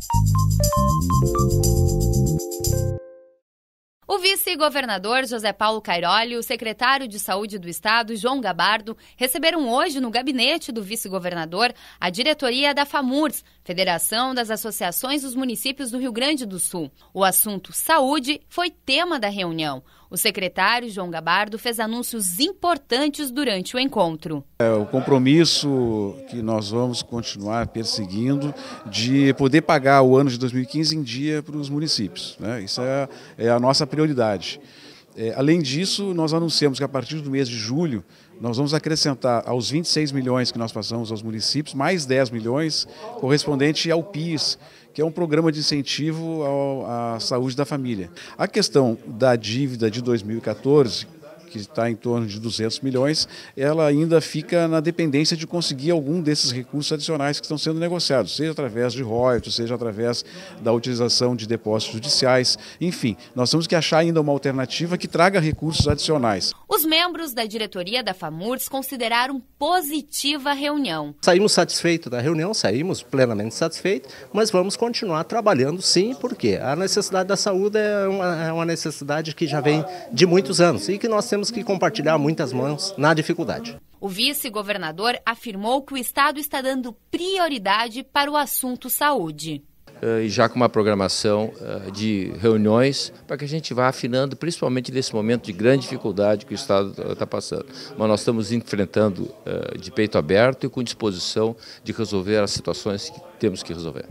Thank you. O vice-governador José Paulo Cairoli e o secretário de Saúde do Estado, João Gabardo, receberam hoje no gabinete do vice-governador a diretoria da FAMURS, Federação das Associações dos Municípios do Rio Grande do Sul. O assunto saúde foi tema da reunião. O secretário João Gabardo fez anúncios importantes durante o encontro. É o compromisso que nós vamos continuar perseguindo de poder pagar o ano de 2015 em dia para os municípios. Né? Isso é, é a nossa prioridade prioridade. É, além disso, nós anunciamos que a partir do mês de julho, nós vamos acrescentar aos 26 milhões que nós passamos aos municípios, mais 10 milhões correspondente ao PIS, que é um programa de incentivo ao, à saúde da família. A questão da dívida de 2014, que está em torno de 200 milhões, ela ainda fica na dependência de conseguir algum desses recursos adicionais que estão sendo negociados, seja através de royalties, seja através da utilização de depósitos judiciais, enfim, nós temos que achar ainda uma alternativa que traga recursos adicionais. Os membros da diretoria da FAMURS consideraram positiva a reunião. Saímos satisfeitos da reunião, saímos plenamente satisfeitos, mas vamos continuar trabalhando sim, porque a necessidade da saúde é uma, é uma necessidade que já vem de muitos anos e que nós temos que compartilhar muitas mãos na dificuldade. O vice-governador afirmou que o Estado está dando prioridade para o assunto saúde. Eh, e já com uma programação eh, de reuniões para que a gente vá afinando, principalmente nesse momento de grande dificuldade que o Estado está tá passando. Mas nós estamos enfrentando eh, de peito aberto e com disposição de resolver as situações que temos que resolver.